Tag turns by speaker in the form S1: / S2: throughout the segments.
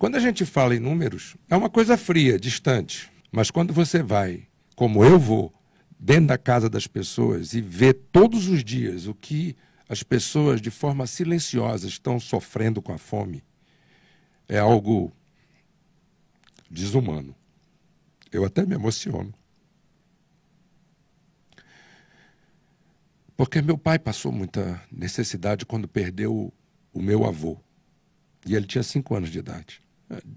S1: Quando a gente fala em números, é uma coisa fria, distante. Mas quando você vai, como eu vou, dentro da casa das pessoas e vê todos os dias o que as pessoas, de forma silenciosa, estão sofrendo com a fome, é algo desumano. Eu até me emociono. Porque meu pai passou muita necessidade quando perdeu o meu avô. E ele tinha cinco anos de idade.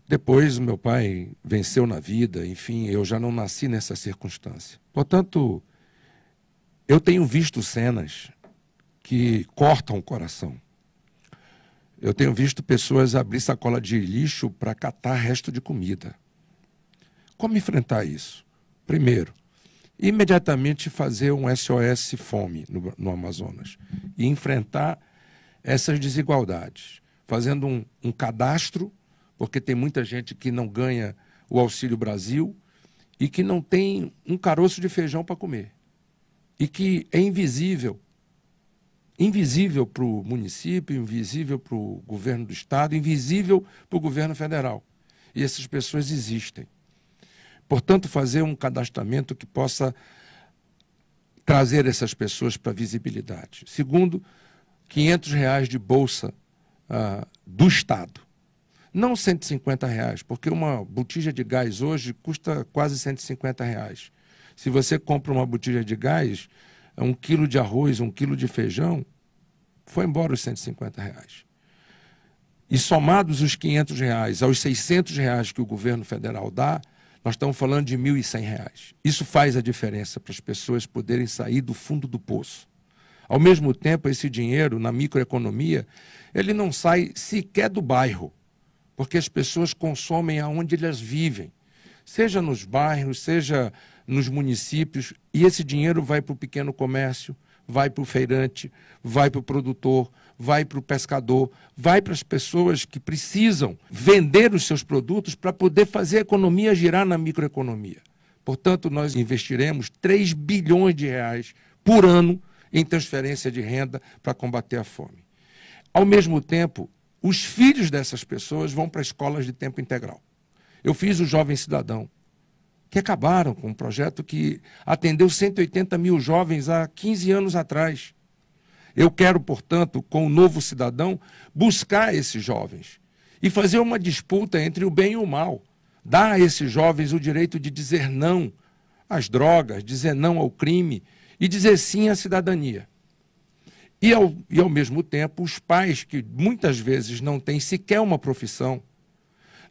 S1: Depois, meu pai venceu na vida, enfim, eu já não nasci nessa circunstância. Portanto, eu tenho visto cenas que cortam o coração. Eu tenho visto pessoas abrir sacola de lixo para catar resto de comida. Como enfrentar isso? Primeiro, imediatamente fazer um SOS fome no, no Amazonas e enfrentar essas desigualdades, fazendo um, um cadastro porque tem muita gente que não ganha o Auxílio Brasil e que não tem um caroço de feijão para comer. E que é invisível invisível para o município, invisível para o governo do estado, invisível para o governo federal. E essas pessoas existem. Portanto, fazer um cadastramento que possa trazer essas pessoas para a visibilidade. Segundo, 500 reais de bolsa ah, do Estado. Não 150 reais, porque uma botija de gás hoje custa quase 150 reais. Se você compra uma botija de gás, um quilo de arroz, um quilo de feijão, foi embora os 150 reais. E somados os 500 reais aos 600 reais que o governo federal dá, nós estamos falando de 1.100 reais. Isso faz a diferença para as pessoas poderem sair do fundo do poço. Ao mesmo tempo, esse dinheiro, na microeconomia, ele não sai sequer do bairro porque as pessoas consomem aonde elas vivem, seja nos bairros, seja nos municípios, e esse dinheiro vai para o pequeno comércio, vai para o feirante, vai para o produtor, vai para o pescador, vai para as pessoas que precisam vender os seus produtos para poder fazer a economia girar na microeconomia. Portanto, nós investiremos 3 bilhões de reais por ano em transferência de renda para combater a fome. Ao mesmo tempo, os filhos dessas pessoas vão para escolas de tempo integral. Eu fiz o Jovem Cidadão, que acabaram com um projeto que atendeu 180 mil jovens há 15 anos atrás. Eu quero, portanto, com o novo cidadão, buscar esses jovens e fazer uma disputa entre o bem e o mal. Dar a esses jovens o direito de dizer não às drogas, dizer não ao crime e dizer sim à cidadania. E ao, e ao mesmo tempo, os pais que muitas vezes não têm sequer uma profissão,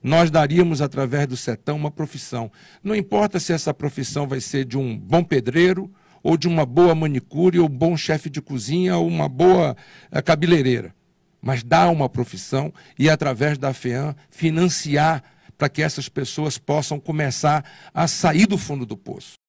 S1: nós daríamos através do Setão uma profissão. Não importa se essa profissão vai ser de um bom pedreiro, ou de uma boa manicure, ou bom chefe de cozinha, ou uma boa eh, cabeleireira. Mas dar uma profissão e, através da FEAM, financiar para que essas pessoas possam começar a sair do fundo do poço.